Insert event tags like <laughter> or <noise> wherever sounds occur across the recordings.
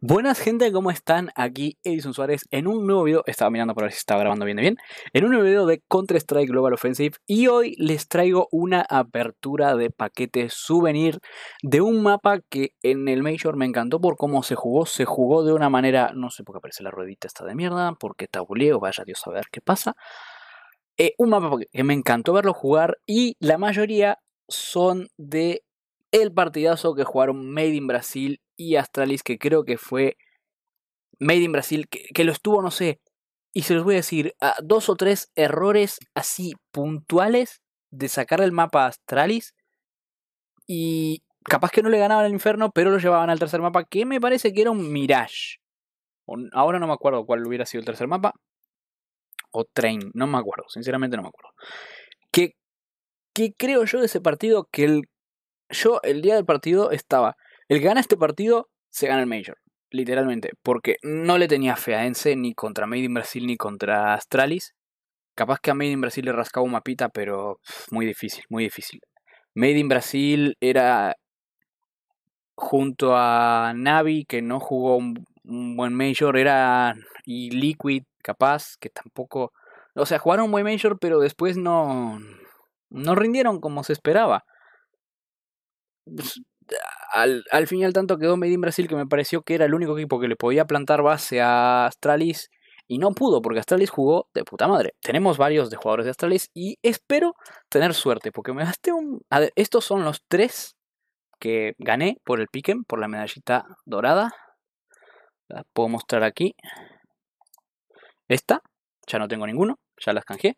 Buenas gente, ¿cómo están? Aquí Edison Suárez en un nuevo video, estaba mirando para ver si estaba grabando bien de bien, en un nuevo video de Counter-Strike Global Offensive y hoy les traigo una apertura de paquete souvenir de un mapa que en el Major me encantó por cómo se jugó, se jugó de una manera, no sé por qué aparece la ruedita esta de mierda, porque tabuleo, vaya Dios a ver qué pasa. Eh, un mapa que eh, me encantó verlo jugar y la mayoría son de el partidazo que jugaron Made in Brasil y Astralis, que creo que fue Made in Brasil, que, lo estuvo, no sé, y se los voy a decir, dos o tres errores así puntuales de sacar el mapa a Astralis. Y capaz que no le ganaban al infierno, pero lo llevaban al tercer mapa, que me parece que era un Mirage. Ahora no me acuerdo cuál hubiera sido el tercer mapa. O Train, no me acuerdo, sinceramente no me acuerdo. Que... qué creo yo de ese partido? Que el, yo el día del partido estaba el que gana este partido se gana el Major, literalmente, porque no le tenía fe a Ence ni contra Made in Brasil ni contra Astralis. Capaz que a Made in Brasil le rascaba un mapita, pero muy difícil, muy difícil. Made in Brasil era junto a Navi, que no jugó un, buen Major, era y Liquid, capaz, que tampoco... O sea, jugaron un buen Major, pero después no, no rindieron como se esperaba. Pues, al, fin y al tanto quedó Medin Brasil, que me pareció que era el único equipo que le podía plantar base a Astralis. Y no pudo, porque Astralis jugó de puta madre. Tenemos varios de jugadores de Astralis y espero tener suerte, porque me gasté un. A estos son los tres que gané por el Piquen, por la medallita dorada. La puedo mostrar aquí. Esta, ya no tengo ninguno, ya las canjeé.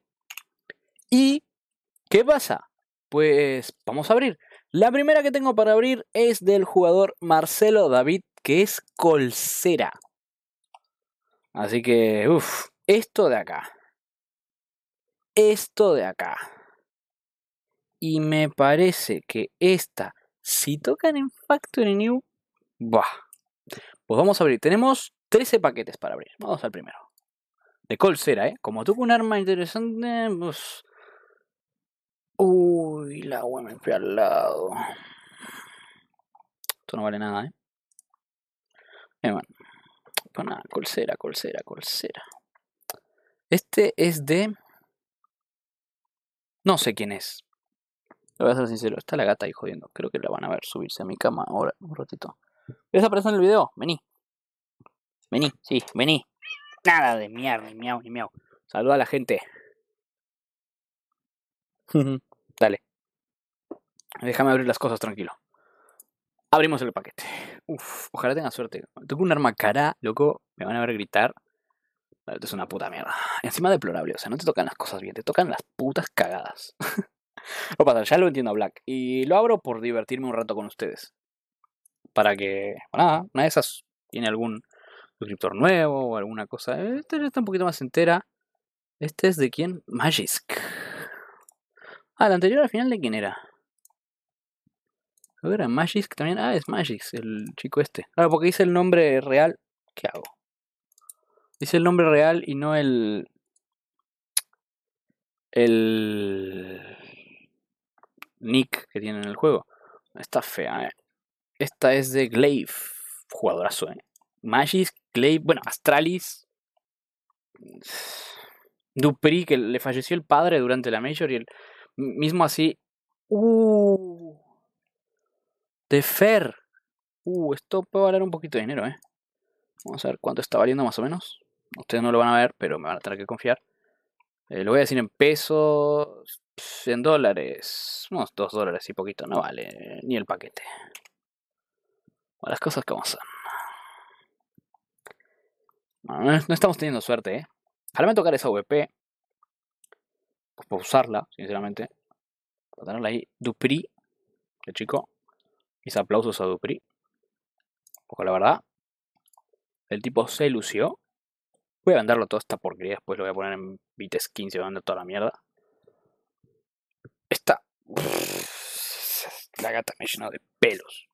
¿Y qué pasa? Pues vamos a abrir. La primera que tengo para abrir es del jugador Marcelo David, que es Colcera. Así que, uff, esto de acá. Esto de acá. Y me parece que esta, si tocan en Factory New, bah. Pues vamos a abrir. Tenemos 13 paquetes para abrir. Vamos al primero. De Colcera, ¿eh? Como toca un arma interesante, pues Uy, la agua me enfrió al lado. Esto no vale nada, ¿eh? Eh, bueno. Pues nada, colcera, colcera, colcera. Este es de... No sé quién es. Lo voy a ser sincero, está la gata ahí jodiendo. Creo que la van a ver subirse a mi cama ahora, un ratito. ¿Ves aparecer en el video? Vení. Vení, sí, vení. Nada de mierda, ni miau, ni miau. Saluda a la gente. <laughs> Dale. Déjame abrir las cosas tranquilo. Abrimos el paquete. Uf, ojalá tenga suerte. Tengo un arma cara, loco. Me van a ver gritar. Esto es una puta mierda. Encima deplorable. O sea, no te tocan las cosas bien, te tocan las putas cagadas. no <laughs> pasa, ya lo entiendo a Black. Y lo abro por divertirme un rato con ustedes. Para que. Bueno, pues nada, una de esas tiene algún suscriptor nuevo o alguna cosa. Esta está un poquito más entera. ¿Este es de quién? Magisk. Ah, la anterior al final de quién era. ahora era también. Ah, es magic el chico este. Ahora, porque dice el nombre real, ¿qué hago? Dice el nombre real y no el. El. Nick que tiene en el juego. Está fea, eh. Esta es de Glaive. Jugadorazo, eh. Magis, Glaive, bueno, Astralis. Dupri, que le falleció el padre durante la Major y el, mismo así. Uh. De Fer. Uh, esto puede valer un poquito de dinero, ¿eh? Vamos a ver cuánto está valiendo más o menos. Ustedes no lo van a ver, pero me van a tener que confiar. Eh, lo voy a decir en pesos, en dólares. Unos 2 dólares y poquito, no vale ni el paquete. o las cosas como son. Ah, no estamos teniendo suerte, ¿eh? Ojalá me tocar esa VP para usarla, sinceramente, para tenerla ahí, Dupri, el chico, mis aplausos a Dupri, poco la verdad, el tipo se lució. Voy a venderlo toda esta porquería, después lo voy a poner en bits 15, voy a vender toda la mierda. Esta... La gata me llenó de pelos.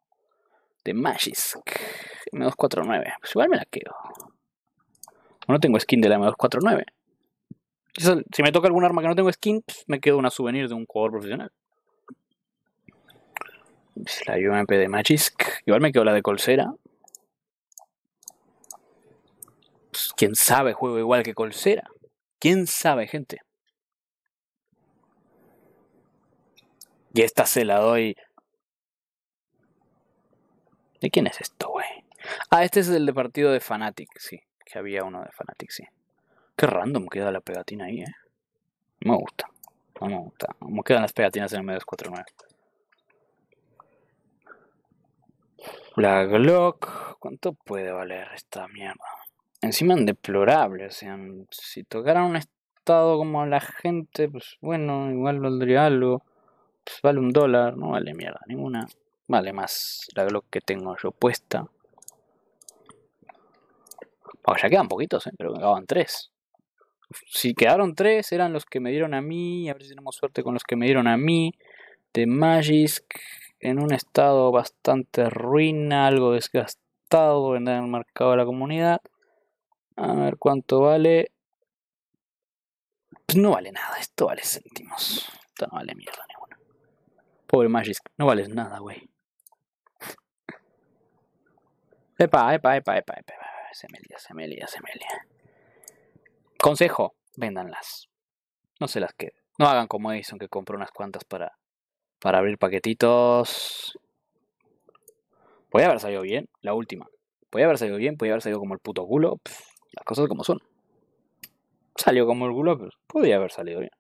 De Magisk. M249. Pues igual me la quedo. No tengo skin de la M249. Si me toca algún arma que no tengo skins pues, me quedo una souvenir de un jugador profesional. Pues, la UMP de Magisk. Igual me quedo la de Colsera. Pues, quién sabe, juego igual que Colsera. Quién sabe, gente. Y esta se la doy. ¿De quién es esto, güey? Ah, este es el de partido de Fnatic, sí. Que había uno de Fnatic, sí. Qué random queda la pegatina ahí, eh. Me gusta. No me gusta. Como quedan las pegatinas en el medio 49. La Glock. ¿Cuánto puede valer esta mierda? Encima en deplorable. O sea, si tocaran un estado como la gente, pues bueno, igual valdría algo. Pues vale un dólar. No vale mierda ninguna. Vale más la Glock que tengo yo puesta. ya quedan poquitos, ¿eh? pero me acaban tres si quedaron tres, eran los que me dieron a mí. A ver si tenemos suerte con los que me dieron a mí. De Magisk en un estado bastante ruina, algo desgastado en el mercado de la comunidad. A ver cuánto vale. Pues no vale nada, esto vale céntimos. Esto no vale mierda ninguna. Pobre Magisk, no vales nada, güey. Epa, epa, epa, epa, epa, epa. Se me lía, se me lía, se me lía. Consejo, véndanlas. No se las queden. No hagan como Edison que compró unas cuantas para, para abrir paquetitos. Podría haber salido bien, la última. podría haber salido bien, podía haber salido como el puto culo. las cosas como son. Salió como el culo, pero podía haber salido bien.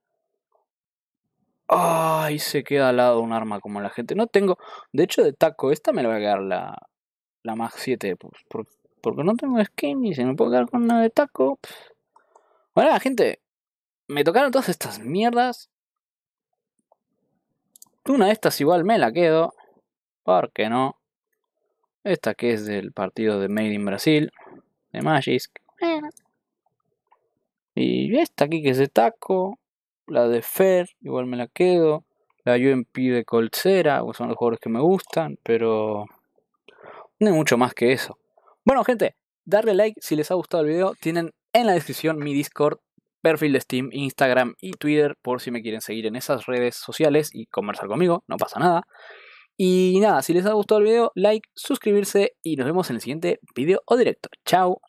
Ay, se queda al lado un arma como la gente. No tengo. De hecho, de taco, esta me la voy a quedar la, la Mag 7. Pues, porque, no tengo skin y se me puede quedar con una de taco. Bueno, gente, me tocaron todas estas mierdas. Una de estas igual me la quedo. ¿Por qué no? Esta que es del partido de Made in Brasil, de Magisk. Y esta aquí que es de Taco, la de Fer, igual me la quedo. La UMP de Colcera, pues son los jugadores que me gustan, pero no hay mucho más que eso. Bueno, gente, darle like si les ha gustado el video. Tienen en la descripción mi Discord, perfil de Steam, Instagram y Twitter por si me quieren seguir en esas redes sociales y conversar conmigo, no pasa nada. Y nada, si les ha gustado el video, like, suscribirse y nos vemos en el siguiente video o directo. Chao.